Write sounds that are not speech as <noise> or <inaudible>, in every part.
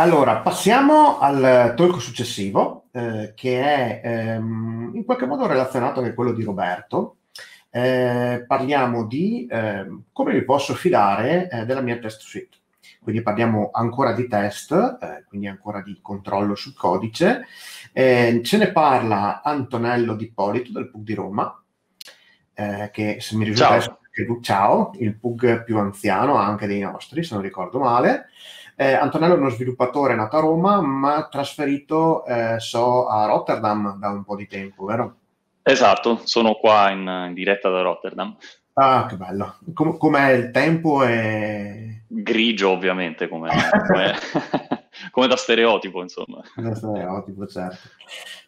Allora, passiamo al talk successivo, eh, che è ehm, in qualche modo relazionato anche a quello di Roberto. Eh, parliamo di eh, come mi posso fidare eh, della mia test suite. Quindi parliamo ancora di test, eh, quindi ancora di controllo sul codice. ce eh, ne parla Antonello Di Polito del PUG di Roma, che se mi ricordo ciao. ciao, il PUG più anziano anche dei nostri, se non ricordo male. Eh, Antonello è uno sviluppatore nato a Roma, ma trasferito, eh, so, a Rotterdam da un po' di tempo, vero? Esatto, sono qua in, in diretta da Rotterdam. Ah, che bello. Com- com'è il tempo? E... Grigio, ovviamente, come, come <laughs> da stereotipo, insomma. Da stereotipo, certo.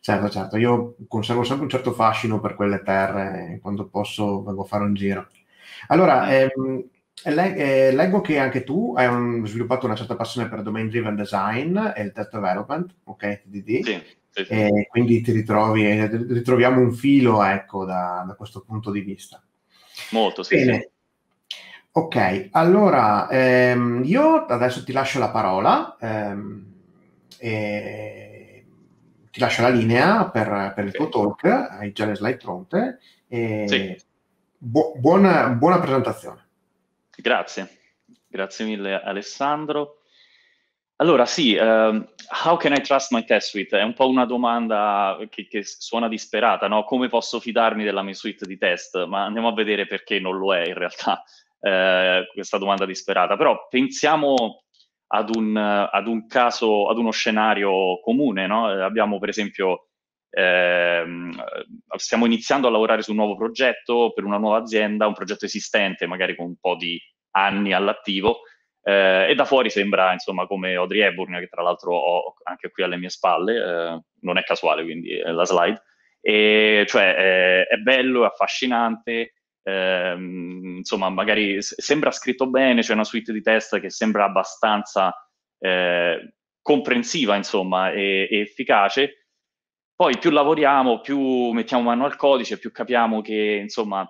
Certo, certo. Io conservo sempre un certo fascino per quelle terre, quando posso vengo a fare un giro. Allora, eh. ehm, le- eh, leggo che anche tu hai un, sviluppato una certa passione per domain driven design e il test development, ok, TDD. Sì, sì, quindi ti ritrovi, eh, ritroviamo un filo, ecco, da, da questo punto di vista. Molto, sì. Bene. Ok, allora ehm, io adesso ti lascio la parola, ehm, e ti lascio la linea per, per il okay. tuo talk, hai già le slide pronte. E sì. bu- buona, buona presentazione. Grazie, grazie mille Alessandro. Allora sì, um, how can I trust my test suite? È un po' una domanda che, che suona disperata, no? Come posso fidarmi della mia suite di test? Ma andiamo a vedere perché non lo è in realtà <laughs> eh, questa domanda disperata. Però pensiamo ad un, ad un caso, ad uno scenario comune, no? Eh, abbiamo per esempio ehm, stiamo iniziando a lavorare su un nuovo progetto per una nuova azienda, un progetto esistente, magari con un po' di anni all'attivo. Eh, e da fuori sembra, insomma, come Audrey Hepburn, che tra l'altro ho anche qui alle mie spalle, eh, non è casuale quindi è eh, la slide, e cioè è, eh, è bello, è affascinante, ehm, insomma, magari sembra scritto bene, c'è cioè una suite di test che sembra abbastanza eh, comprensiva, insomma, e, e efficace, poi più lavoriamo, più mettiamo mano al codice, più capiamo che, insomma,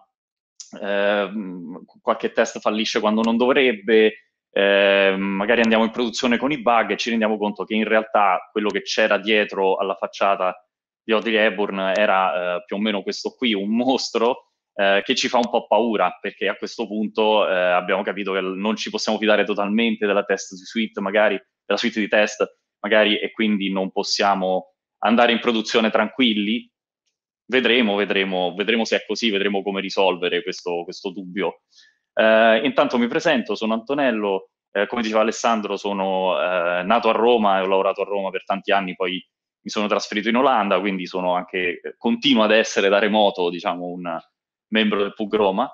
ehm, qualche test fallisce quando non dovrebbe, ehm, magari andiamo in produzione con i bug e ci rendiamo conto che in realtà quello che c'era dietro alla facciata di Audrey Hepburn era eh, più o meno questo qui, un mostro, eh, che ci fa un po' paura perché a questo punto eh, abbiamo capito che non ci possiamo fidare totalmente della test suite, magari della suite di test, magari e quindi non possiamo andare in produzione tranquilli? Vedremo, vedremo, vedremo se è così, vedremo come risolvere questo, questo dubbio. Eh, intanto mi presento, sono Antonello, eh, come diceva Alessandro sono eh, nato a Roma e ho lavorato a Roma per tanti anni, poi mi sono trasferito in Olanda, quindi sono anche, eh, continuo ad essere da remoto, diciamo, un membro del PUG Roma.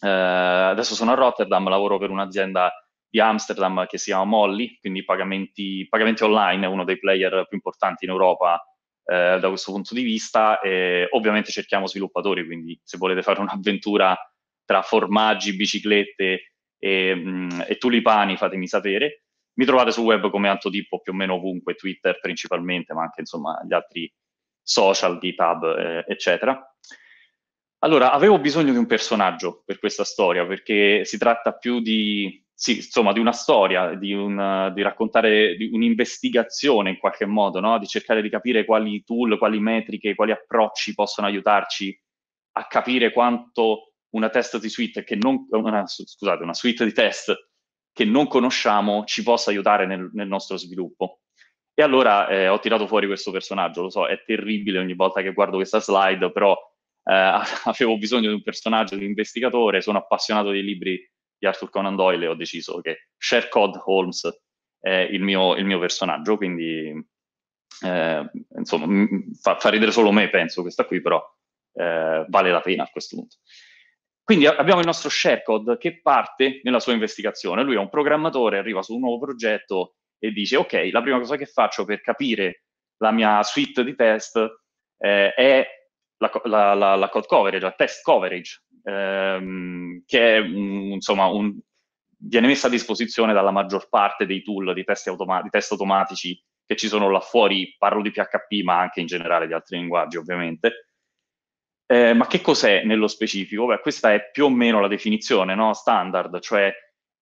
Eh, adesso sono a Rotterdam, lavoro per un'azienda di Amsterdam che si chiama Molly, quindi pagamenti, pagamenti online, è uno dei player più importanti in Europa eh, da questo punto di vista. E ovviamente cerchiamo sviluppatori, quindi se volete fare <laughs> un'avventura tra formaggi, biciclette e, mh, mm, e tulipani, fatemi sapere. Mi trovate sul web come Antotippo più o meno ovunque, Twitter principalmente, ma anche insomma gli altri social, GitHub, eh, eccetera. Allora, avevo bisogno di un personaggio per questa storia, perché si tratta più di sì, insomma, di una storia, di, un, di raccontare di un'investigazione in qualche modo, no? di cercare di capire quali tool, quali metriche, quali approcci possono aiutarci a capire quanto una test di suite che non, una, scusate, una suite di test che non conosciamo ci possa aiutare nel, nel nostro sviluppo. E allora eh, ho tirato fuori questo personaggio, lo so, è terribile ogni volta che guardo questa slide, però eh, <laughs> avevo bisogno di un personaggio, di un investigatore, sono appassionato dei libri di Arthur Conan Doyle ho deciso che Share Code Holmes è il mio, il mio personaggio, quindi eh, insomma fa, fa, ridere solo me, penso, questa qui però eh, vale la pena a questo punto. Quindi abbiamo il nostro Sherrod che parte nella sua investigazione, lui è un programmatore, arriva su un nuovo progetto e dice ok, la prima cosa che faccio per capire la mia suite di test eh, è la, la, la, la, code coverage, la test coverage ehm, che è insomma, un, viene messa a disposizione dalla maggior parte dei tool di test, automa- di test automatici che ci sono là fuori, parlo di PHP ma anche in generale di altri linguaggi ovviamente. Eh, ma che cos'è nello specifico? Beh, questa è più o meno la definizione no? standard, cioè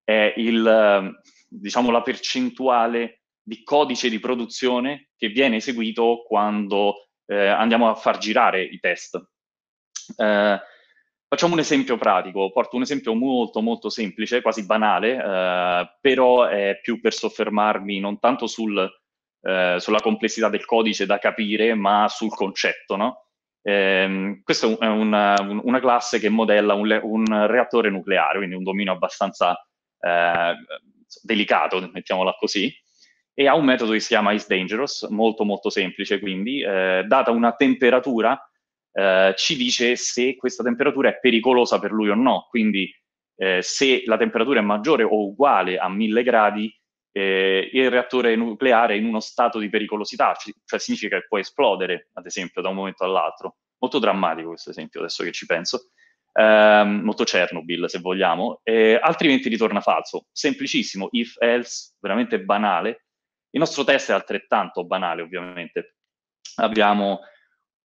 è il, diciamo, la percentuale di codice di produzione che viene eseguito quando eh, andiamo a far girare i test. Eh, Facciamo un esempio pratico, porto un esempio molto molto semplice, quasi banale, eh, però è più per soffermarmi non tanto sul, eh, sulla complessità del codice da capire, ma sul concetto. No? Eh, questa è una, una, classe che modella un, un, reattore nucleare, quindi un dominio abbastanza eh, delicato, mettiamola così, e ha un metodo che si chiama is dangerous, molto molto semplice quindi, eh, data una temperatura eh, ci dice se questa temperatura è pericolosa per lui o no. Quindi eh, se la temperatura è maggiore o uguale a 1000 gradi, eh, il reattore nucleare è in uno stato di pericolosità, cioè significa che può esplodere, ad esempio, da un momento all'altro. Molto drammatico questo esempio, adesso che ci penso. Eh, molto Chernobyl, se vogliamo. Eh, altrimenti ritorna falso. Semplicissimo, if, else, veramente banale. Il nostro test è altrettanto banale, ovviamente. Abbiamo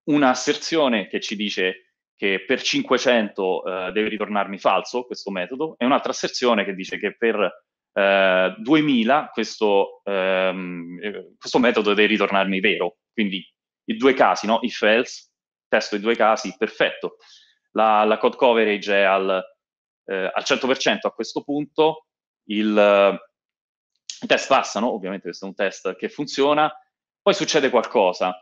un'asserzione che ci dice che per 500 eh, deve ritornarmi falso questo metodo e un'altra asserzione che dice che per eh, 2000 questo, ehm, eh, questo, metodo deve ritornarmi vero. Quindi i due casi, no? if else, testo i due casi, perfetto. La, la code coverage è al, eh, al 100% a questo punto, il, eh, il test passano, ovviamente questo è un test che funziona, poi succede qualcosa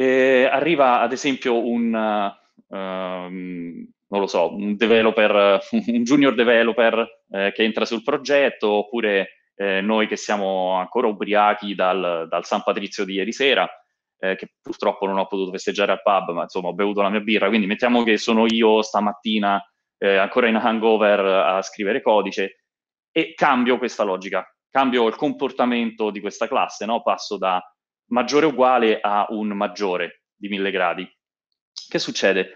eh, arriva ad esempio un, uh, um, non lo so, un developer, <laughs> un junior developer eh, che entra sul progetto, oppure eh, noi che siamo ancora ubriachi dal, dal San Patrizio di ieri sera, eh, che purtroppo non ho potuto festeggiare al pub, ma insomma ho bevuto la mia birra, quindi mettiamo che sono io stamattina eh, ancora in hangover a scrivere codice e cambio questa logica, cambio il comportamento di questa classe, no? passo da maggiore uguale a un maggiore di 1000 gradi. Che succede?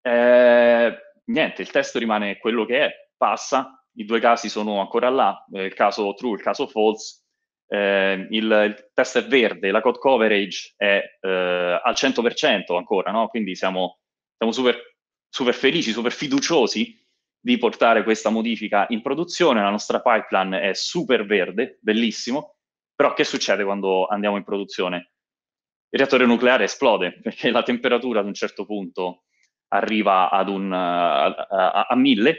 Eh, niente, il testo rimane quello che è, passa, i due casi sono ancora là, eh, il caso true, il caso false, eh, il, il test è verde, la code coverage è eh, al 100% ancora, no? quindi siamo, siamo super, super felici, super fiduciosi di portare questa modifica in produzione, la nostra pipeline è super verde, bellissimo, però che succede quando andiamo in produzione? Il reattore nucleare esplode <laughs> perché la temperatura ad un certo punto arriva un, a, a, a 1000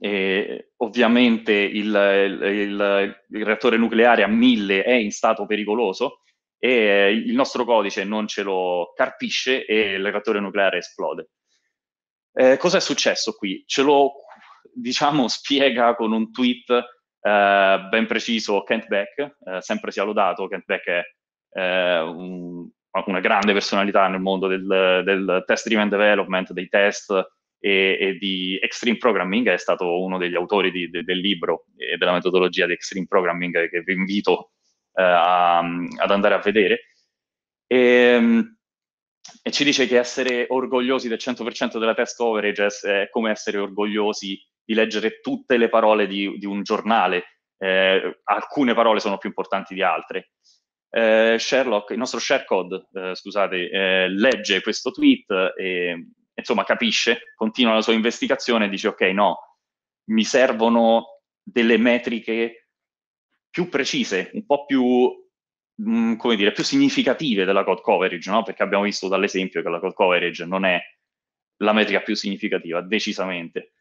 e ovviamente il, il, il, il, reattore nucleare a 1000 è in stato pericoloso e il nostro codice non ce lo carpisce e il reattore nucleare esplode. Eh, cosa è successo qui? Ce lo diciamo spiega con un tweet eh, ben preciso Kent Beck, eh, sempre sia lodato, Kent Beck è eh, un, una grande personalità nel mondo del, del test-driven development, dei test, e, e, di Extreme Programming, è stato uno degli autori di, de, del libro e della metodologia di Extreme Programming che vi invito eh, a, ad andare a vedere. E, ehm, e, ci dice che essere orgogliosi del 100% della test coverage è, è come essere orgogliosi di leggere tutte le parole di, di un giornale, eh, alcune parole sono più importanti di altre. Eh, Sherlock, il nostro Sharecode, eh, scusate, eh, legge questo tweet e insomma capisce, continua la sua investigazione e dice ok no, mi servono delle metriche più precise, un po' più mh, mm, come dire, più significative della code coverage, no? perché abbiamo visto dall'esempio che la code coverage non è la metrica più significativa, decisamente.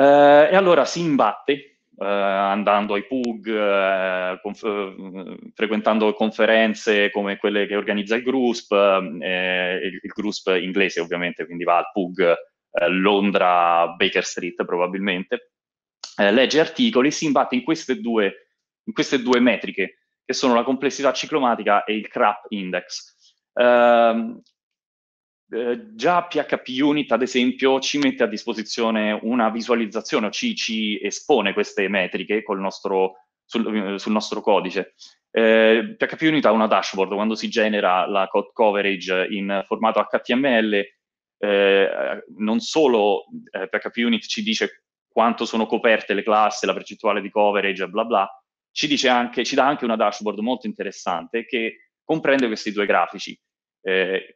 Eh, e allora si imbatte Uh, andando ai PUG, uh, eh, conf- frequentando conferenze come quelle che organizza il GRUSP, eh, il, il GRUSP inglese ovviamente, quindi va al PUG Londra, Baker Street probabilmente, legge articoli, si imbatte in queste, due, in queste due metriche, che sono la complessità ciclomatica e il CRAP index. Eh, eh, già PHP Unit, ad esempio, ci mette a disposizione una visualizzazione o ci, ci espone queste metriche nostro, sul, eh, sul, nostro codice. Eh, PHP Unit ha una dashboard quando si genera la code coverage in formato HTML. Eh, non solo PHP eh, Unit ci dice quanto sono coperte le classi, la percentuale di coverage, bla bla, ci, dice anche, ci dà anche una dashboard molto interessante che comprende questi due grafici. Eh,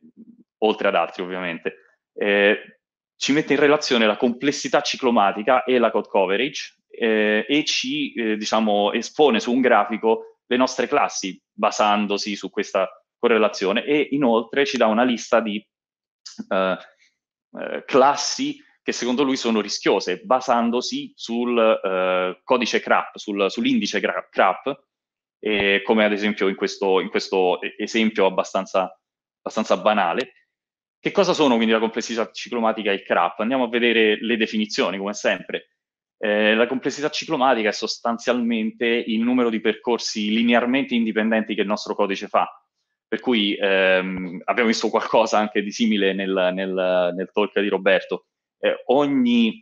oltre ad altri ovviamente, eh, ci mette in relazione la complessità ciclomatica e la code coverage eh, e ci eh, diciamo, espone su un grafico le nostre classi basandosi su questa correlazione e inoltre ci dà una lista di eh, eh, classi che secondo lui sono rischiose basandosi sul eh, codice CRAP, sul, sull'indice CRAP, come ad esempio in questo, in questo esempio abbastanza, abbastanza banale che cosa sono quindi la complessità ciclomatica e il CRAP? Andiamo a vedere le definizioni, come sempre. Eh, la complessità ciclomatica è sostanzialmente il numero di percorsi linearmente indipendenti che il nostro codice fa. Per cui ehm, abbiamo visto qualcosa anche di simile nel, nel, nel talk di Roberto. Eh, ogni,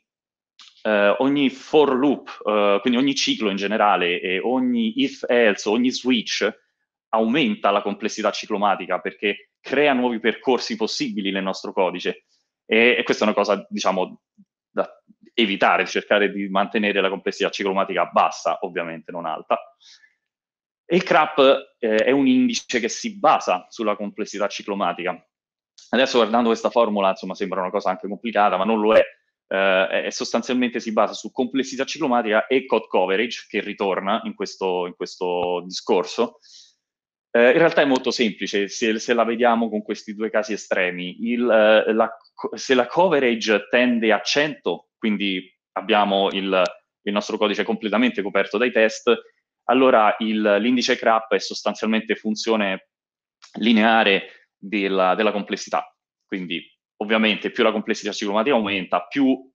eh, ogni, for loop, eh, quindi ogni ciclo in generale, e ogni if else, ogni switch aumenta la complessità ciclomatica perché crea nuovi percorsi possibili nel nostro codice. E, e questa è una cosa, diciamo, da evitare, cercare di mantenere la complessità ciclomatica bassa, ovviamente non alta. E il CRAP eh, è un indice che si basa sulla complessità ciclomatica. Adesso guardando questa formula, insomma, sembra una cosa anche complicata, ma non lo è. Eh, è sostanzialmente si basa su complessità ciclomatica e code coverage, che ritorna in questo, in questo discorso, eh, in realtà è molto semplice se, se, la vediamo con questi due casi estremi. Il, eh, la, se la coverage tende a 100, quindi abbiamo il, il nostro codice completamente coperto dai test, allora il, l'indice CRAP è sostanzialmente funzione lineare della, della complessità. Quindi ovviamente più la complessità ciclomatica aumenta, più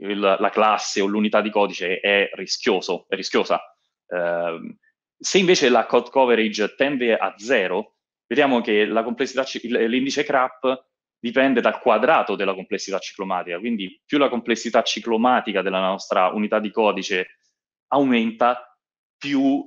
il, la classe o l'unità di codice è rischioso, è rischiosa. Eh, se invece la code coverage tende a zero, vediamo che l'indice CRAP dipende dal quadrato della complessità ciclomatica, quindi più la complessità ciclomatica della nostra unità di codice aumenta, più,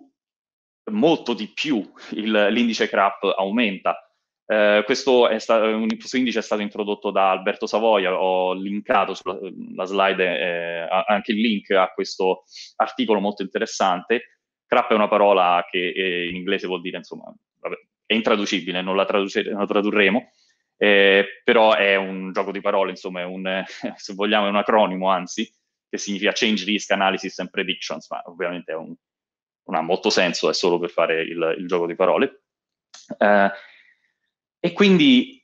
molto di più l'indice CRAP aumenta. Eh, questo, questo, indice è stato introdotto da Alberto Savoia, ho linkato sulla slide eh, anche il link a questo articolo molto interessante, Crap è una parola che eh, in inglese vuol dire, insomma, vabbè, è intraducibile, non la, traduce, non la tradurremo, eh, però è un gioco di parole, insomma, è un, eh, <laughs> se vogliamo è un acronimo, anzi, che significa Change Risk Analysis and Predictions, ma ovviamente un, non ha molto senso, è solo per fare il, il gioco di parole. Eh, e quindi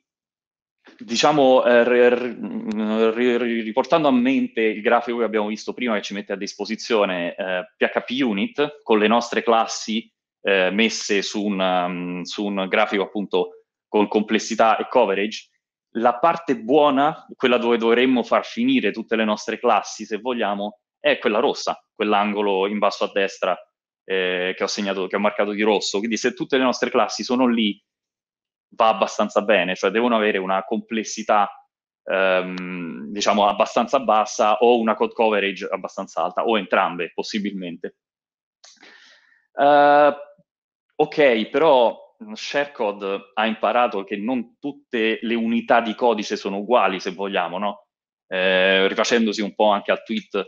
diciamo, eh, riportando a mente il grafico che abbiamo visto prima che ci mette a disposizione eh, PHP Unit con le nostre classi eh, messe su un, um, su un, grafico appunto con complessità e coverage, la parte buona, quella dove dovremmo far finire tutte le nostre classi se vogliamo, è quella rossa, quell'angolo in basso a destra eh, che ho segnato, che ho marcato di rosso. Quindi se tutte le nostre classi sono lì va abbastanza bene, cioè devono avere una complessità ehm, diciamo abbastanza bassa o una code coverage abbastanza alta o entrambe possibilmente. Uh, ok, però Sharecode ha imparato che non tutte le unità di codice sono uguali, se vogliamo, no? Eh, rifacendosi un po' anche al tweet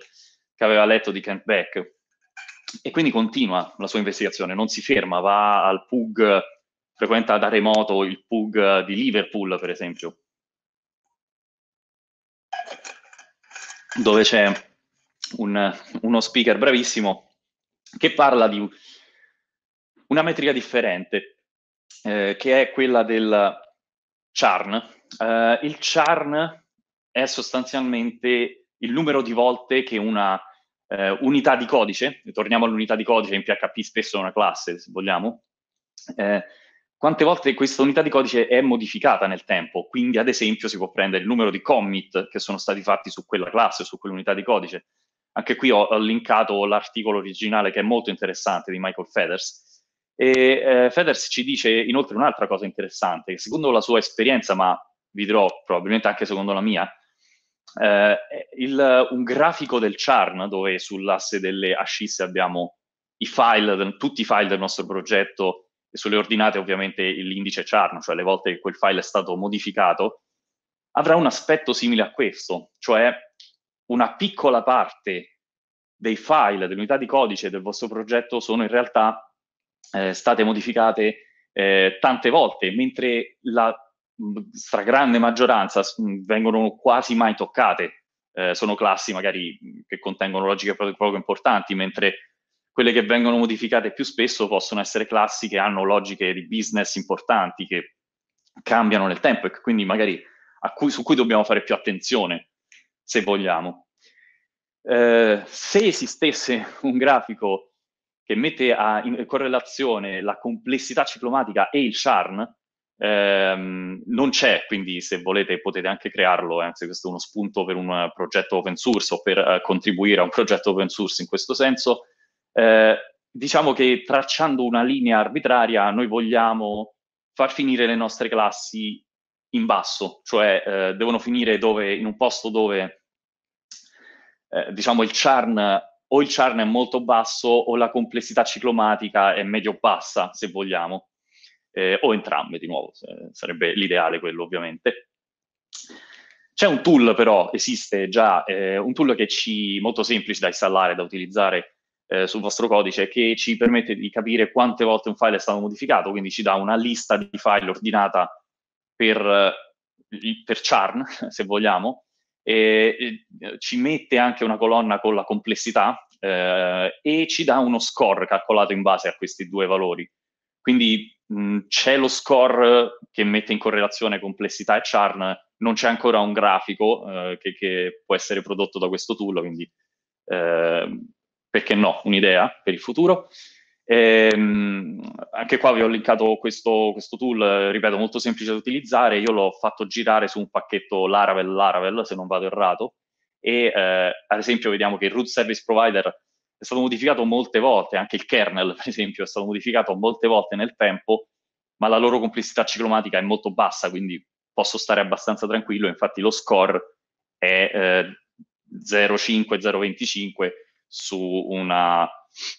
che aveva letto di Kent Beck. E quindi continua la sua investigazione, non si ferma, va al PUG frequenta da remoto il PUG di Liverpool, per esempio, dove c'è un, uno speaker bravissimo che parla di una metrica differente, eh, che è quella del charn. Eh, il charn è sostanzialmente il numero di volte che una eh, unità di codice, torniamo all'unità di codice in PHP, spesso è una classe, se vogliamo, eh, quante volte questa unità di codice è modificata nel tempo. Quindi, ad esempio, si può prendere il numero di commit che sono stati fatti su quella classe, su quell'unità di codice. Anche qui ho, ho linkato l'articolo originale che è molto interessante di Michael Feathers. E eh, Feathers ci dice inoltre un'altra cosa interessante, che secondo la sua esperienza, ma vi dirò probabilmente anche secondo la mia, eh, il, un grafico del CHARN dove sull'asse delle ascisse abbiamo i file, tutti i file del nostro progetto sulle ordinate ovviamente l'indice CHARN, cioè le volte che quel file è stato modificato, avrà un aspetto simile a questo, cioè una piccola parte dei file, delle unità di codice del vostro progetto sono in realtà eh, state modificate eh, tante volte, mentre la mm, stragrande maggioranza mm, vengono quasi mai toccate. Eh, sono classi magari che contengono logiche poco importanti, mentre quelle che vengono modificate più spesso possono essere classi che hanno logiche di business importanti, che cambiano nel tempo e quindi magari cui, su cui dobbiamo fare più attenzione, se vogliamo. Eh, se esistesse un grafico che mette a, in correlazione la complessità ciclomatica e il CHARN, ehm, non c'è, quindi se volete potete anche crearlo, anzi eh, questo è uno spunto per un progetto open source o per eh, contribuire a un progetto open source in questo senso, eh, diciamo che tracciando una linea arbitraria noi vogliamo far finire le nostre classi in basso, cioè eh, devono finire dove, in un posto dove eh, diciamo il CHARN o il CHARN è molto basso o la complessità ciclomatica è medio-bassa, se vogliamo, eh, o entrambe di nuovo, sarebbe l'ideale quello ovviamente. C'è un tool però, esiste già, eh, un tool che ci molto semplice da installare, da utilizzare, eh, sul vostro codice che ci permette di capire quante volte un file è stato modificato, quindi ci dà una lista di file ordinata per, eh, per charn, <laughs> se vogliamo, e, e, eh, ci mette anche una colonna con la complessità eh, e ci dà uno score calcolato in base a questi due valori. Quindi mh, c'è lo score che mette in correlazione complessità e charn, non c'è ancora un grafico eh, che, che, può essere prodotto da questo tool, quindi eh, perché no, un'idea per il futuro. E, ehm, anche qua vi ho linkato questo, questo, tool, ripeto, molto semplice da utilizzare. Io l'ho fatto girare su un pacchetto Laravel Laravel, se non vado errato, e eh, ad esempio vediamo che il root service provider è stato modificato molte volte, anche il kernel, per esempio, è stato modificato molte volte nel tempo, ma la loro complessità ciclomatica è molto bassa, quindi posso stare abbastanza tranquillo. Infatti lo score è eh, 0,5, 0,25 su una,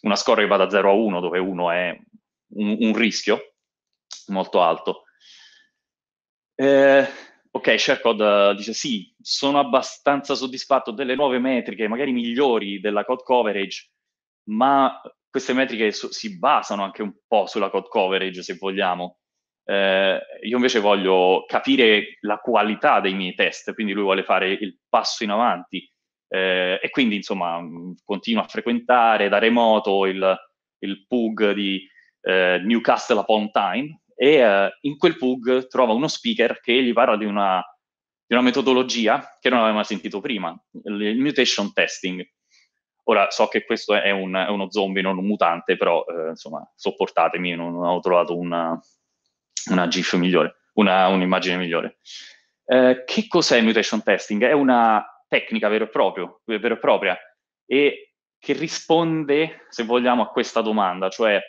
una score che va da 0 a 1, dove 1 è un, un rischio molto alto. Eh, ok, Sharecode eh, dice sì, sono abbastanza soddisfatto delle nuove metriche, magari migliori della code coverage, ma queste metriche so- si basano anche un po' sulla code coverage, se vogliamo. Eh, io invece voglio capire la qualità dei miei test, quindi lui vuole fare il passo in avanti eh, e quindi, insomma, continuo a frequentare da remoto il, il PUG di eh, Newcastle upon Time e eh, in quel PUG trova uno speaker che gli parla di una, di una metodologia che non aveva mai sentito prima, il mutation testing. Ora so che questo è, un, è uno zombie, non un mutante, però eh, insomma, sopportatemi, non, ho trovato una, una GIF migliore, una, un'immagine migliore. Eh, che cos'è il mutation testing? È una tecnica vera e, proprio, vera e propria e che risponde, se vogliamo, a questa domanda, cioè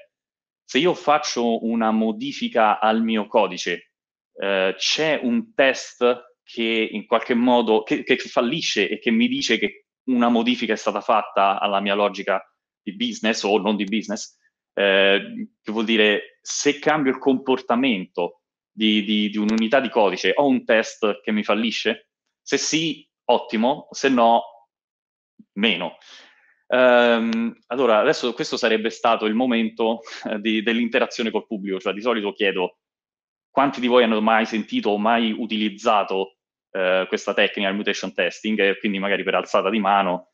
se io faccio una modifica al mio codice, eh, c'è un test che in qualche modo che, che fallisce e che mi dice che una modifica è stata fatta alla mia logica di business o non di business, eh, che vuol dire se cambio il comportamento di, di, di un'unità di codice, ho un test che mi fallisce? Se sì, ottimo, se no meno. Um, allora, adesso questo sarebbe stato il momento eh, di, dell'interazione col pubblico, cioè di solito chiedo quanti di voi hanno mai sentito o mai utilizzato eh, questa tecnica, il mutation testing, e quindi magari per alzata di mano.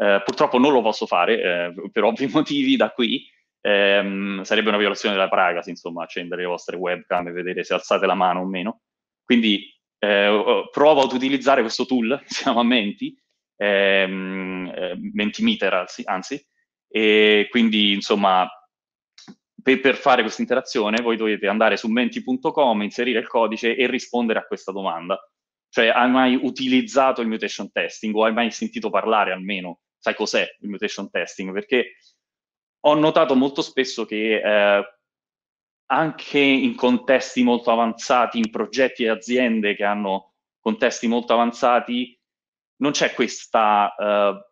Eh, purtroppo non lo posso fare, eh, per ovvi <laughs> motivi, da qui. Ehm, sarebbe una violazione della privacy, insomma, accendere le vostre webcam e vedere se alzate la mano o meno. Quindi eh, provo ad utilizzare questo tool, <laughs> si chiama Menti, ehm, eh, Mentimeter anzi, anzi, e quindi insomma per, per fare questa interazione voi dovete andare su menti.com, inserire il codice e rispondere a questa domanda. Cioè, hai mai utilizzato il mutation testing o hai mai sentito parlare almeno? Sai cos'è il mutation testing? Perché ho notato molto spesso che eh, anche in contesti molto avanzati, in progetti e aziende che hanno contesti molto avanzati, non c'è questa eh,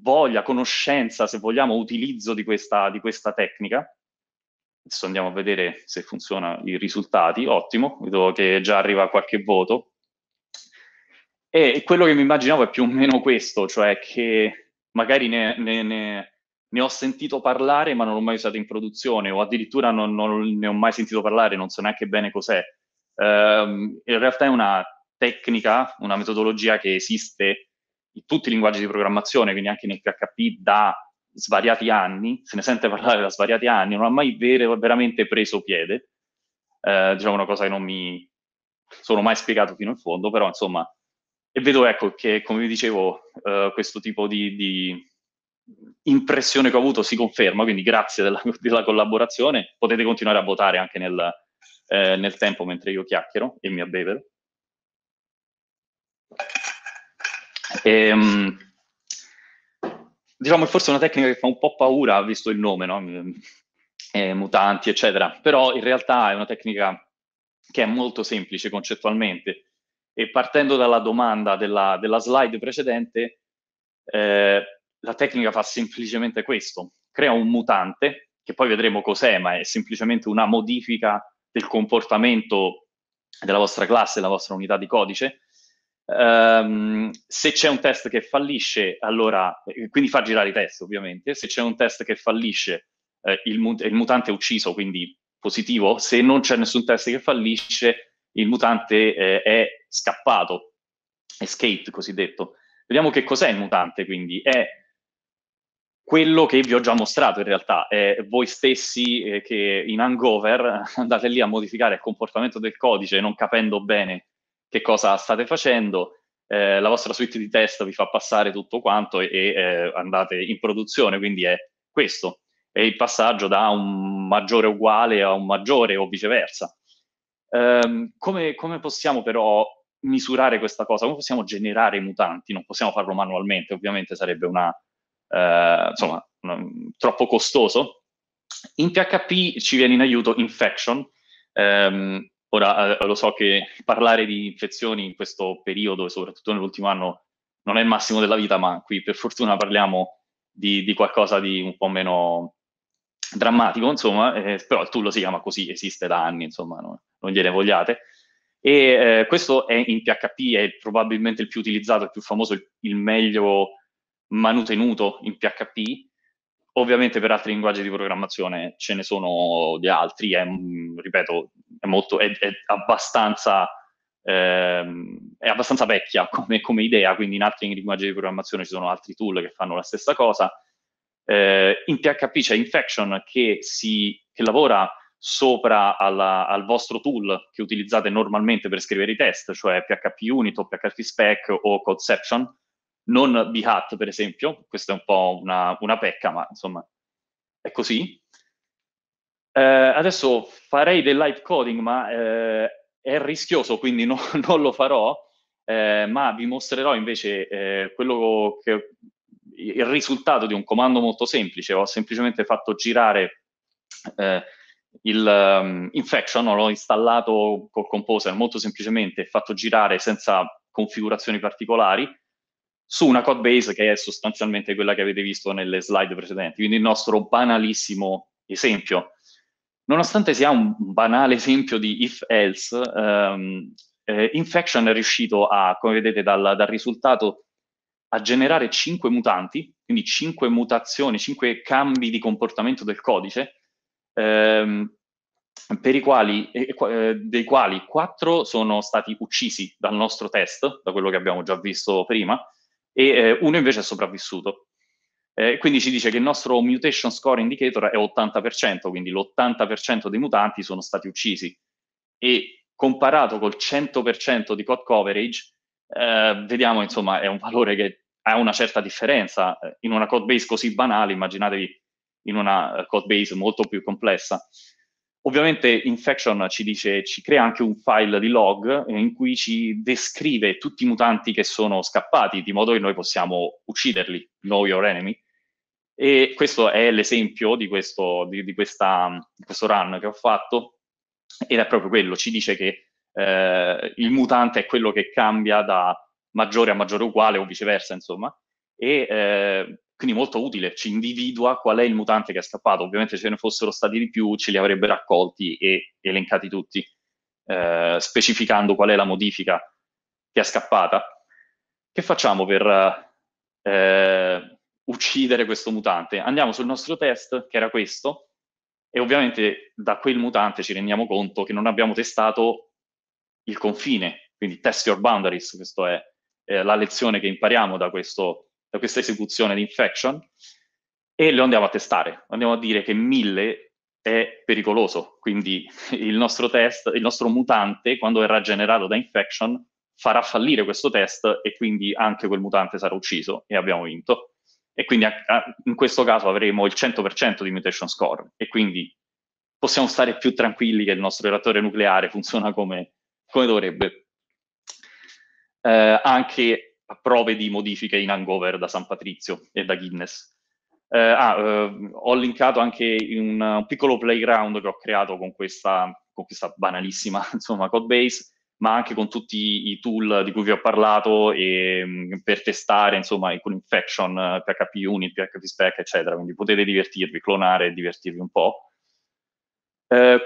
voglia, conoscenza, se vogliamo, utilizzo di questa, di questa tecnica. Adesso andiamo a vedere se funziona i risultati. Ottimo, vedo che già arriva qualche voto. E quello che mi immaginavo è più o meno questo, cioè che magari ne, ne, ne ne ho sentito parlare ma non l'ho mai usato in produzione o addirittura non, non ne ho mai sentito parlare, non so neanche bene cos'è. Um, in realtà è una tecnica, una metodologia che esiste in tutti i linguaggi di programmazione, quindi anche nel PHP da svariati anni, se ne sente parlare da svariati anni, non ha mai ver- veramente preso piede. Uh, diciamo una cosa che non mi sono mai spiegato fino in fondo, però insomma, e vedo ecco che come vi dicevo uh, questo tipo di, di impressione che ho avuto si conferma, quindi grazie della, <laughs> della collaborazione. Potete continuare a votare anche nel, eh, nel tempo mentre io chiacchiero e mi abbevero. E, ehm, diciamo, forse è una tecnica che fa un po' paura, visto il nome, no? Mm, eh, mutanti, eccetera, però in realtà è una tecnica che è molto semplice concettualmente e partendo dalla domanda della, della slide precedente, eh, la tecnica fa semplicemente questo, crea un mutante, che poi vedremo cos'è, ma è semplicemente una modifica del comportamento della vostra classe, della vostra unità di codice. Um, se c'è un test che fallisce, allora, eh, quindi fa girare i test ovviamente, se c'è un test che fallisce, eh, il, mut- il mutante è ucciso, quindi positivo, se non c'è nessun test che fallisce, il mutante eh, è scappato, escape cosiddetto. Vediamo che cos'è il mutante, quindi è quello che vi ho già mostrato in realtà è voi stessi eh, che in hangover <laughs> andate lì a modificare il comportamento del codice non capendo bene che cosa state facendo, eh, la vostra suite di test vi fa passare tutto quanto e, e eh, andate in produzione, quindi è questo, è il passaggio da un maggiore uguale a un maggiore o viceversa. Um, come, come possiamo però misurare questa cosa? Come possiamo generare i mutanti? Non possiamo farlo manualmente, ovviamente sarebbe una eh, insomma, mh, troppo costoso. In PHP ci viene in aiuto Infection. Ehm, ora eh, lo so che parlare di infezioni in questo periodo e soprattutto nell'ultimo anno non è il massimo della vita, ma qui per fortuna parliamo di, di qualcosa di un po' meno drammatico, insomma, eh, però il tool si chiama così, esiste da anni, insomma, no, non gliene vogliate. E eh, questo è in PHP, è probabilmente il più utilizzato, il più famoso, il, il meglio manutenuto in PHP. Ovviamente per altri linguaggi di programmazione ce ne sono di altri, è, ripeto, è, molto, è, è abbastanza ehm, è abbastanza vecchia <laughs> come, come, idea, quindi in altri linguaggi di programmazione ci sono altri tool che fanno la stessa cosa. Eh, in PHP c'è Infection che, si, che lavora sopra alla, al vostro tool che utilizzate normalmente per scrivere i test, cioè PHP Unit o PHP Spec o Codeception, non Bihat per esempio, questa è un po' una, una pecca, ma insomma è così. Eh, adesso farei del live coding, ma eh, è rischioso, quindi no, <laughs> non lo farò, eh, ma vi mostrerò invece eh, quello che, il risultato di un comando molto semplice. Ho semplicemente fatto girare eh, il um, infection, l'ho installato col composer molto semplicemente, fatto girare senza configurazioni particolari, su una code base che è sostanzialmente quella che avete visto nelle slide precedenti, quindi il nostro banalissimo esempio. Nonostante sia un banale esempio di if-else, um, ehm, eh, Infection è riuscito a, come vedete dal, dal risultato, a generare 5 mutanti, quindi 5 mutazioni, 5 cambi di comportamento del codice, ehm, per i quali, eh, dei quali 4 sono stati uccisi dal nostro test, da quello che abbiamo già visto prima, e eh, uno invece è sopravvissuto. Eh, quindi ci dice che il nostro mutation score indicator è 80%, quindi l'80% dei mutanti sono stati uccisi. E comparato col 100% di code coverage, eh, vediamo insomma è un valore che ha una certa differenza. Eh, in una code base così banale, immaginatevi in una code eh, base molto più complessa. Ovviamente Infection ci dice, ci crea anche un file di log in cui ci descrive tutti i mutanti che sono scappati, di modo che noi possiamo ucciderli, know your enemy. E questo è l'esempio di questo, di, di questa, di questo run che ho fatto, ed è proprio quello, ci dice che eh, il mutante è quello che cambia da maggiore a maggiore uguale o viceversa, insomma, e eh, quindi molto utile, ci individua qual è il mutante che è scappato. Ovviamente se ce ne fossero stati di più ce li avrebbe raccolti e elencati tutti, eh, specificando qual è la modifica che è scappata. Che facciamo per eh, uccidere questo mutante? Andiamo sul nostro test, che era questo, e ovviamente da quel mutante ci rendiamo conto che non abbiamo testato il confine, quindi test your boundaries, questa è eh, la lezione che impariamo da questo da questa esecuzione di infection e lo andiamo a testare. Andiamo a dire che 1000 è pericoloso, quindi <laughs> il nostro test, il nostro mutante, quando verrà generato da infection, farà fallire questo test e quindi anche quel mutante sarà ucciso e abbiamo vinto. E quindi in questo caso avremo il 100% di mutation score e quindi possiamo stare più tranquilli che il nostro reattore nucleare funziona come, come dovrebbe. Eh, anche a prove di modifiche in hangover da San Patrizio e da Guinness. Eh, ah, eh, ho linkato anche un, un, piccolo playground che ho creato con questa, con questa banalissima <laughs> insomma, code base, ma anche con tutti i tool di cui vi ho parlato e, mm, per testare insomma, con infection, PHP eh, unit, PHP spec, eccetera. Quindi potete divertirvi, clonare e divertirvi un po'. Eh,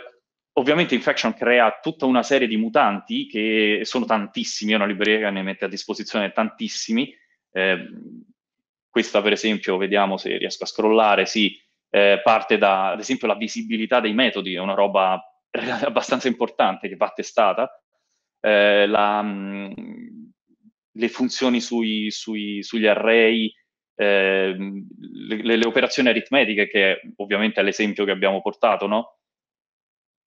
Ovviamente Infection crea tutta una serie di mutanti che sono tantissimi, è una libreria che ne mette a disposizione tantissimi. Eh, questa per esempio, vediamo se riesco a scrollare, sì, eh, parte da, ad esempio, la visibilità dei metodi, è una roba <laughs> abbastanza importante che va testata. Eh, la, mh, mm, le funzioni sui, sui, sugli array, ehm, le, le, operazioni aritmetiche, che ovviamente è l'esempio che abbiamo portato, no?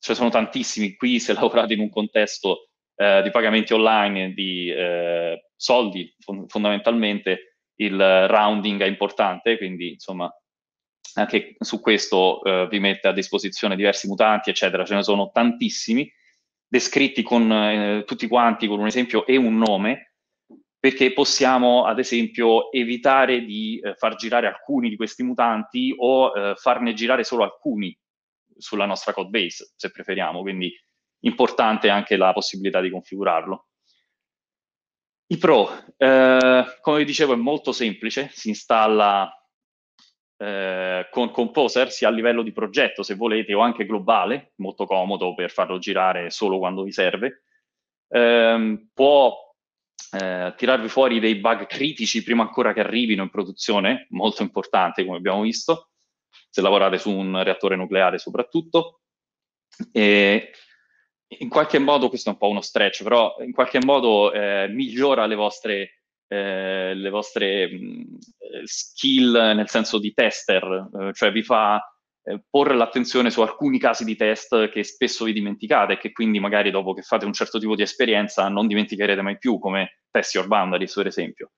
ce cioè, ne sono tantissimi qui, se <laughs> lavorate in un contesto eh, di pagamenti online, di eh, soldi fond- fondamentalmente, il rounding è importante, quindi insomma anche su questo eh, vi mette a disposizione diversi mutanti, eccetera, ce ne sono tantissimi, descritti con eh, tutti quanti con un esempio e un nome, perché possiamo, ad esempio, evitare di eh, far girare alcuni di questi mutanti o eh, farne girare solo alcuni sulla nostra code base, se preferiamo, quindi importante anche la possibilità di configurarlo. I pro, eh, come vi dicevo, è molto semplice, si installa eh, con Composer sia a livello di progetto, se volete, o anche globale, molto comodo per farlo girare solo quando vi serve. Ehm, eh, può tirarvi fuori dei bug critici prima ancora che arrivino in produzione, molto importante come abbiamo visto se lavorate su un reattore nucleare soprattutto. E in qualche modo, questo è un po' uno stretch, però in qualche modo eh, migliora le vostre, eh, le vostre mh, skill nel senso di tester, eh, cioè vi fa eh, porre l'attenzione su alcuni casi di test che spesso vi dimenticate e che quindi magari dopo che fate un certo tipo di esperienza non dimenticherete mai più, come test your boundaries per esempio.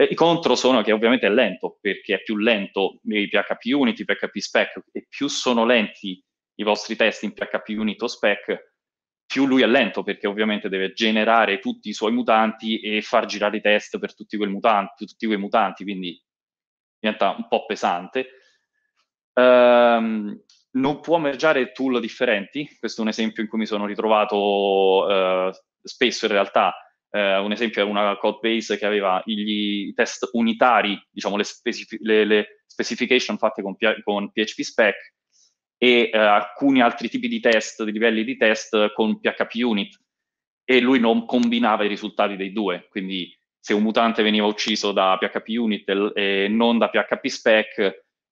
Eh, I contro sono che ovviamente è lento, perché è più lento i PHP Unit, i PHP Spec, e più sono lenti i vostri test in PHP Unit o Spec, più lui è lento, perché ovviamente deve generare tutti i suoi mutanti e far girare i test per tutti, quel mutanti, tutti quei mutanti, quindi diventa un po' pesante. Um, non può mergiare tool differenti, questo è un esempio in cui mi sono ritrovato uh, spesso in realtà, Uh, un esempio è una code base che aveva gli, i test unitari, diciamo le, specif- le, le specification fatte con, P- con, PHP spec e uh, alcuni altri tipi di test, di livelli di test con PHP unit e lui non combinava i risultati dei due, quindi se un mutante veniva ucciso da PHP unit e, e non da PHP spec,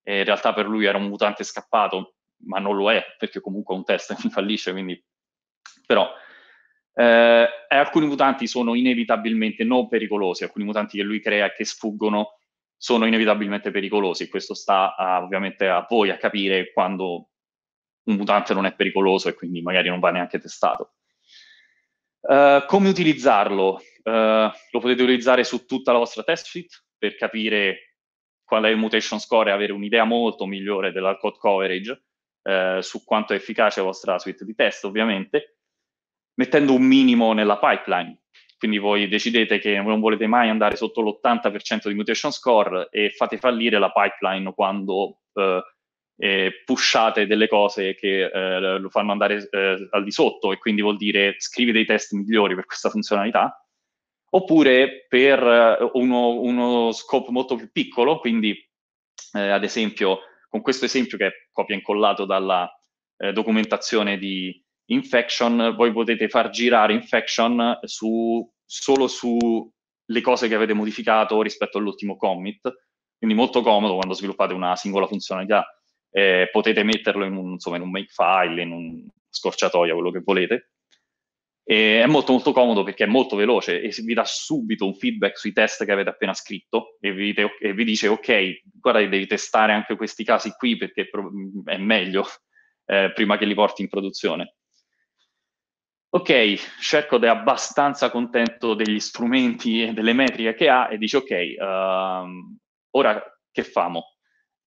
eh, in realtà per lui era un mutante scappato, ma non lo è perché comunque è un test che <laughs> fallisce, quindi però eh, e alcuni mutanti sono inevitabilmente non pericolosi, alcuni mutanti che lui crea e che sfuggono sono inevitabilmente pericolosi. Questo sta a, ovviamente a voi a capire quando un mutante non è pericoloso e quindi magari non va neanche testato. Uh, come utilizzarlo? Uh, lo potete utilizzare su tutta la vostra test suite per capire qual è il mutation score e avere un'idea molto migliore della code coverage uh, su quanto è efficace la vostra suite di test, ovviamente mettendo un minimo nella pipeline. Quindi voi decidete che non volete mai andare sotto l'80% di mutation score e fate fallire la pipeline quando eh, eh, pushate delle cose che eh, lo fanno andare eh, al di sotto e quindi vuol dire scrivi dei test migliori per questa funzionalità. Oppure per eh, uno, uno scope molto più piccolo, quindi eh, ad esempio con questo esempio che è copia incollato dalla documentazione di, Infection, voi potete far girare Infection su, solo sulle cose che avete modificato rispetto all'ultimo commit, quindi molto comodo quando sviluppate una singola funzionalità, eh, potete metterlo in un, insomma, in un makefile, in un scorciatoia, quello che volete. E è molto molto comodo perché è molto veloce e vi dà subito un feedback sui test che avete appena scritto e vi, te, e vi dice ok, guarda devi testare anche questi casi qui perché è meglio eh, prima che li porti in produzione ok, Sherrod è abbastanza contento degli strumenti e delle metriche che ha e dice ok, uh, ora che famo?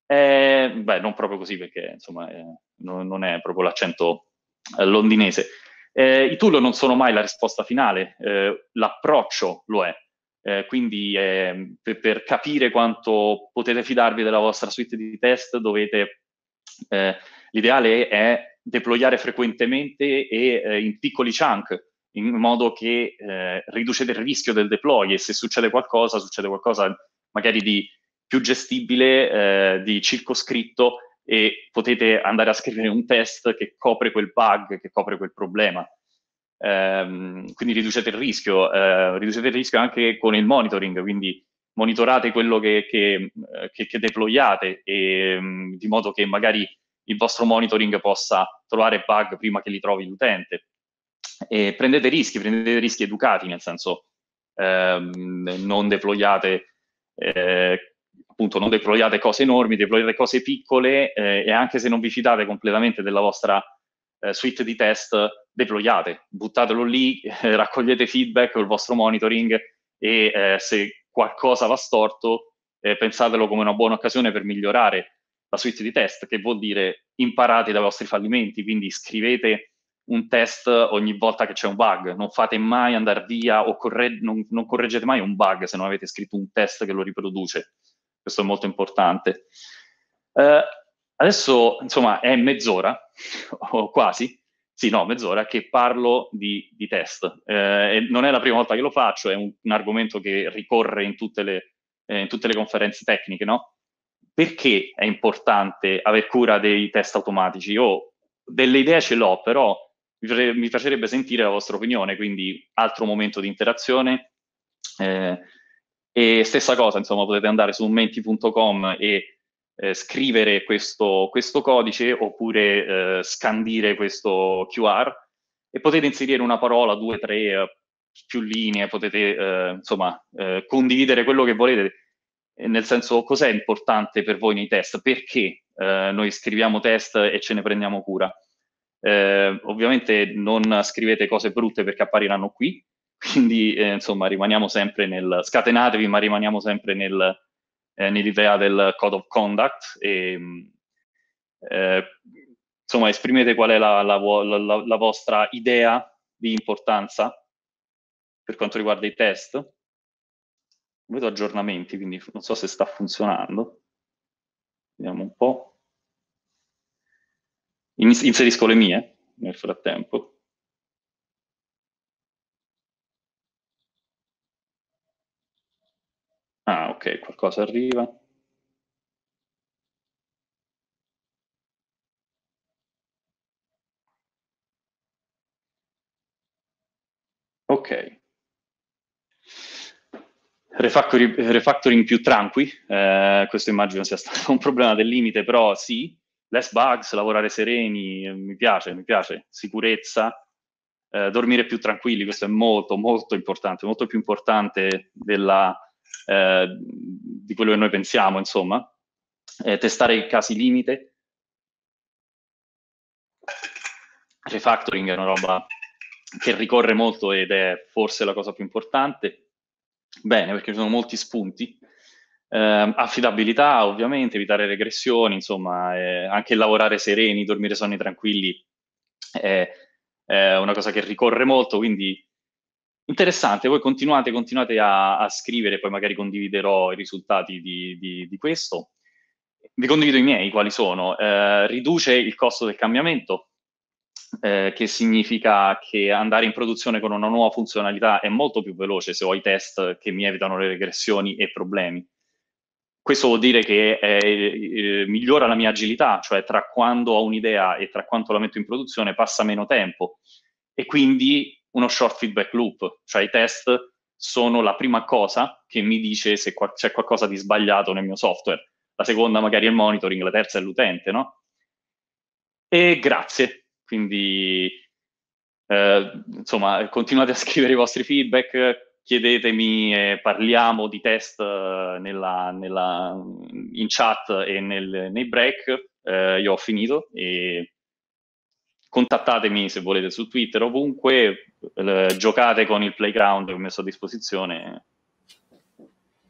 Eh, beh, non proprio così perché insomma eh, non, non, è proprio l'accento eh, londinese. I tool non sono mai la risposta finale, eh, l'approccio lo è. Eh, quindi ehm, per, per, capire quanto potete fidarvi della vostra suite di test dovete eh, L'ideale è deployare frequentemente e eh, in piccoli chunk, in modo che eh, riducete il rischio del deploy e se succede qualcosa, succede qualcosa magari di più gestibile, eh, di circoscritto e potete andare a scrivere un test che copre quel bug, che copre quel problema. Ehm, quindi riducete il rischio, eh, riducete il rischio anche con il monitoring, quindi monitorate quello che, che, eh, che, che deployate e, ehm, di modo che magari il vostro monitoring possa trovare bug prima che li trovi l'utente. E prendete rischi, prendete rischi educati, nel senso ehm, non deployate eh, appunto non deployate cose enormi, deployate cose piccole eh, e anche se non vi fidate completamente della vostra eh, suite di test, deployate, buttatelo lì, <laughs> raccogliete feedback col vostro monitoring e eh, se qualcosa va storto, eh, pensatelo come una buona occasione per migliorare la suite di test, che vuol dire imparate dai vostri fallimenti, quindi scrivete un test ogni volta che c'è un bug, non fate mai andare via o corre- non, non, correggete mai un bug se non avete scritto un test che lo riproduce. Questo è molto importante. Uh, adesso, insomma, è mezz'ora, <laughs> o quasi, sì, no, mezz'ora, che parlo di, di test. Eh, non è la prima volta che lo faccio, è un, un argomento che ricorre in tutte le, eh, in tutte le conferenze tecniche, no? perché è importante aver cura dei test automatici? Io delle idee ce l'ho, però mi piacerebbe sentire la vostra opinione, quindi altro momento di interazione. Eh, e stessa cosa, insomma, potete andare su menti.com e eh, scrivere questo, questo, codice oppure eh, scandire questo QR e potete inserire una parola, due, tre, eh, più linee, potete eh, insomma eh, condividere quello che volete nel senso cos'è importante per voi nei test? Perché eh, noi scriviamo test e ce ne prendiamo cura? Eh, ovviamente non scrivete cose brutte perché appariranno qui, <laughs> quindi eh, insomma rimaniamo sempre nel, scatenatevi ma rimaniamo sempre nel, eh, nell'idea del code of conduct e mm, eh, insomma esprimete qual è la, la, la, la vostra idea di importanza per quanto riguarda i test vedo aggiornamenti, quindi non so se sta funzionando. Vediamo un po'. Inserisco le mie nel frattempo. Ah, ok, qualcosa arriva. Ok refactoring, refactoring più tranqui, eh, questo immagino sia stato <laughs> un problema del limite, però sì, less bugs, lavorare sereni, eh, mi piace, mi piace, sicurezza, eh, dormire più tranquilli, questo è molto, molto importante, molto più importante della, eh, di quello che noi pensiamo, insomma, eh, testare i casi limite. Refactoring è una roba che ricorre molto ed è forse la cosa più importante bene perché ci sono molti spunti. Eh, affidabilità, ovviamente, evitare regressioni, insomma, eh, anche lavorare sereni, dormire sonni tranquilli è, è, una cosa che ricorre molto, quindi interessante. Voi continuate, continuate a, a scrivere, poi magari condividerò i risultati di, di, di questo. Vi condivido i miei, quali sono. Eh, riduce il costo del cambiamento, eh, che significa che andare in produzione con una nuova funzionalità è molto più veloce se ho i test che mi evitano le regressioni e problemi. Questo vuol dire che eh, eh, migliora la mia agilità, cioè tra quando ho un'idea e tra quanto la metto in produzione passa meno tempo e quindi uno short feedback loop, cioè i test sono la prima cosa che mi dice se qua- c'è qualcosa di sbagliato nel mio software, la seconda magari è il monitoring, la terza è l'utente, no? E grazie, quindi, eh, insomma, continuate a <laughs> scrivere i vostri feedback, chiedetemi e parliamo di test eh, nella, nella, in chat e nel, nei break. Eh, io ho finito e contattatemi se volete su Twitter ovunque, eh, giocate con il playground che ho messo a disposizione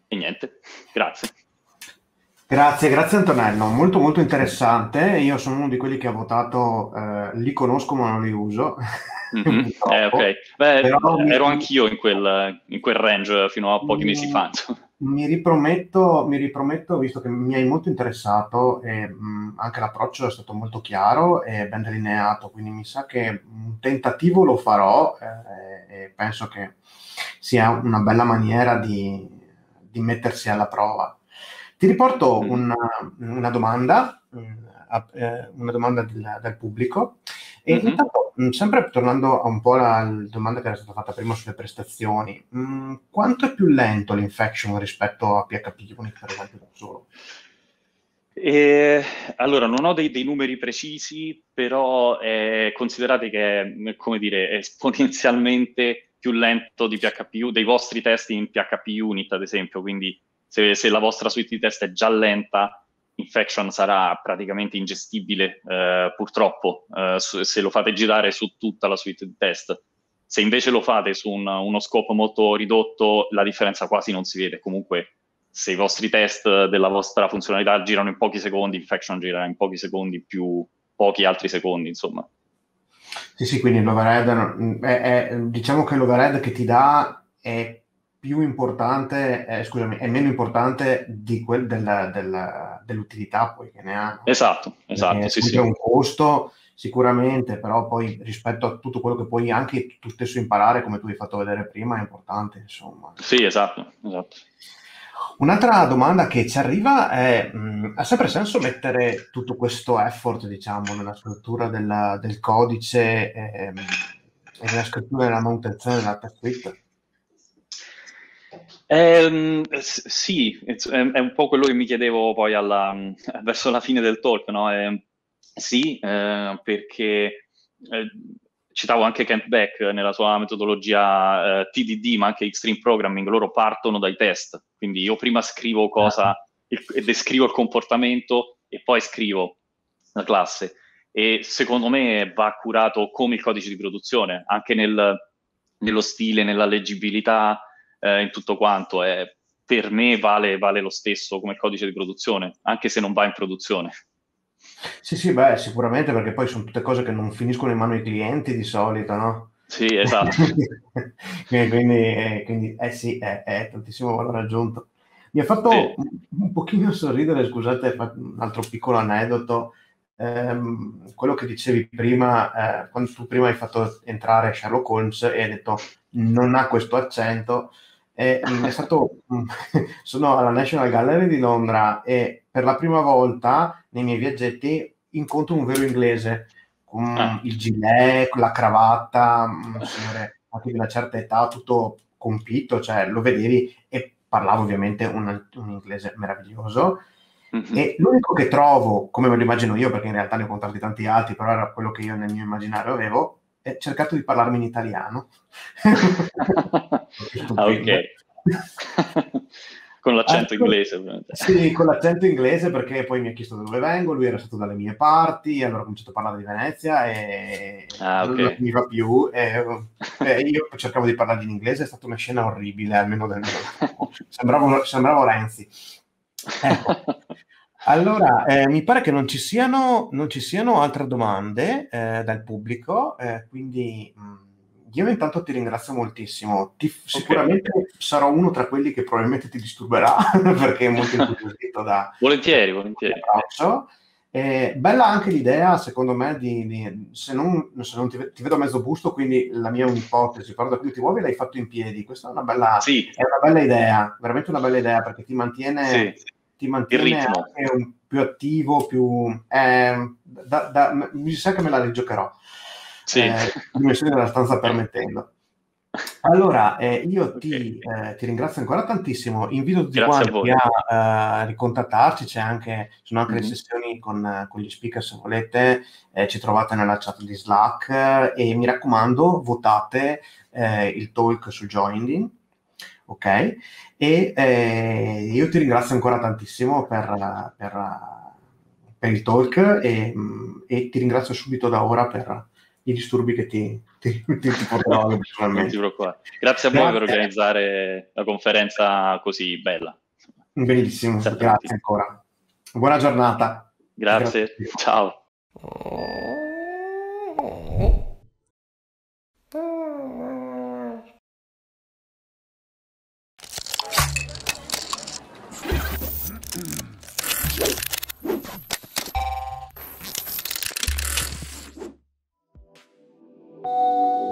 e niente, grazie. Grazie, grazie Antonello, molto molto interessante. Io sono uno di quelli che ha votato, eh, li conosco ma non li uso. <laughs> Mm-hmm. eh, okay. Beh, ero mi... anch'io in quel, in quel, range fino a pochi mi... mesi fa. Mi riprometto, mi riprometto, visto che mi hai molto interessato e mh, mm, anche l'approccio è stato molto chiaro e ben delineato, quindi mi sa che un tentativo lo farò eh, e penso che sia una bella maniera di, di mettersi alla prova. Ti riporto mm. una, una domanda, eh, eh, una domanda del, del pubblico. E mm-hmm. intanto, mm, sempre tornando un po' alla domanda che era stata fatta prima sulle prestazioni, mm, quanto è più lento l'infection rispetto a PHP Unit, per esempio, da solo? Eh, allora, non ho dei, dei numeri precisi, però eh, considerate che è, come dire, esponenzialmente più lento di PHP, dei vostri test in PHP Unit, ad esempio, quindi se, se, la vostra suite di test è già lenta, Infection sarà praticamente ingestibile, eh, purtroppo, eh, se lo fate girare su tutta la suite di test. Se invece lo fate su un, uno scopo molto ridotto, la differenza quasi non si vede. Comunque, se i vostri test della vostra funzionalità girano in pochi secondi, Infection girerà in pochi secondi più pochi altri secondi, insomma. Sì, sì, quindi l'overhead, è, è, diciamo che l'overhead che ti dà è più importante, eh, scusami, è meno importante di quel della, della, dell'utilità poi che ne ha. Esatto, esatto. Eh, sì, sì. È un costo sicuramente, però poi rispetto a tutto quello che puoi anche tu stesso imparare, come tu hai fatto vedere prima, è importante, insomma. Sì, esatto, esatto. Un'altra domanda che ci arriva è, mh, mm, ha sempre senso mettere tutto questo effort, diciamo, nella scrittura della, del codice ehm, e, nella scrittura della manutenzione della script? Eh, sì, è, un po' quello che mi chiedevo poi alla, <laughs> verso la fine del talk, no? Ehm, ehm, eh, sì, eh, perché citavo anche Kent Beck nella sua metodologia eh, TDD, ma anche Extreme Programming, loro partono dai test, quindi io prima scrivo cosa ah. e descrivo il comportamento e poi scrivo la classe. E secondo me va curato come il codice di produzione, anche nel, nello stile, nella leggibilità, eh, in tutto quanto. È, per me vale, vale, lo stesso come codice di produzione, anche se non va in produzione. Sì, sì, beh, sicuramente perché poi sono tutte cose che non finiscono in mano ai clienti di solito, no? Sì, esatto. quindi, <laughs> quindi, quindi, eh, eh sì, è, eh, è eh, tantissimo valore aggiunto. Mi ha fatto sì. un pochino sorridere, scusate, un altro piccolo aneddoto. Eh, quello che dicevi prima, eh, quando tu prima hai fatto entrare Sherlock Holmes e hai detto non ha questo accento, è, mm, è stato, mm, sono <laughs> alla National Gallery di Londra e per la prima volta nei miei viaggetti incontro un vero inglese con ah. il gilet, con la cravatta, mm, un signore anche di una certa età, tutto compito, cioè lo vedevi e parlavo ovviamente un, un inglese meraviglioso. Mm-hmm. E l'unico che trovo, come me lo immagino io, perché in realtà ne ho incontrati tanti altri, però era quello che io nel mio immaginario avevo, eh, cercato di parlarmi in italiano. <laughs> ah, ok. con l'accento Anche, ecco. inglese, ovviamente. Sì, con l'accento inglese perché poi mi ha chiesto da dove vengo, lui era stato dalle mie parti, allora ho cominciato a parlare di Venezia e ah, okay. non mi va più. E, e io cercavo di parlare in inglese, è stata una scena orribile, almeno del mio. <laughs> sembravo, sembravo Renzi. Ecco. <laughs> Allora, eh, mi pare che non ci siano, non ci siano altre domande eh, dal pubblico, eh, quindi mh, mm, io intanto ti ringrazio moltissimo. Ti, okay. Sicuramente sarò uno tra quelli che probabilmente ti disturberà <laughs> perché è molto incuriosito da... <laughs> volentieri, volentieri. Eh, bella anche l'idea, secondo me, di, di se non, se non ti, ti, vedo a mezzo busto, quindi la mia è un'ipotesi, però da più ti muovi l'hai fatto in piedi. Questa è una bella, sì. è una bella idea, veramente una bella idea perché ti mantiene... Sì ti mantiene un, più attivo, più... Eh, da, da, mi sa che me la rigiocherò. Sì. Eh, dimensioni della stanza permettendo. Allora, eh, io ti, eh, ti, ringrazio ancora tantissimo. Invito tutti quanti a, eh, ricontattarci. C'è anche, sono anche mm-hmm. le mhm. sessioni con, con, gli speaker se volete. Eh, ci trovate nella chat di Slack. e mi raccomando, votate eh, il talk su Joining. Ok? E eh, io ti ringrazio ancora tantissimo per, per, per il talk e, mm, e, ti ringrazio subito da ora per i disturbi che ti, ti, ti, ti portavo <laughs> personalmente. Grazie a voi per organizzare la conferenza così bella. Benissimo, certo. grazie ancora. Buona giornata. Grazie. grazie. ciao. Música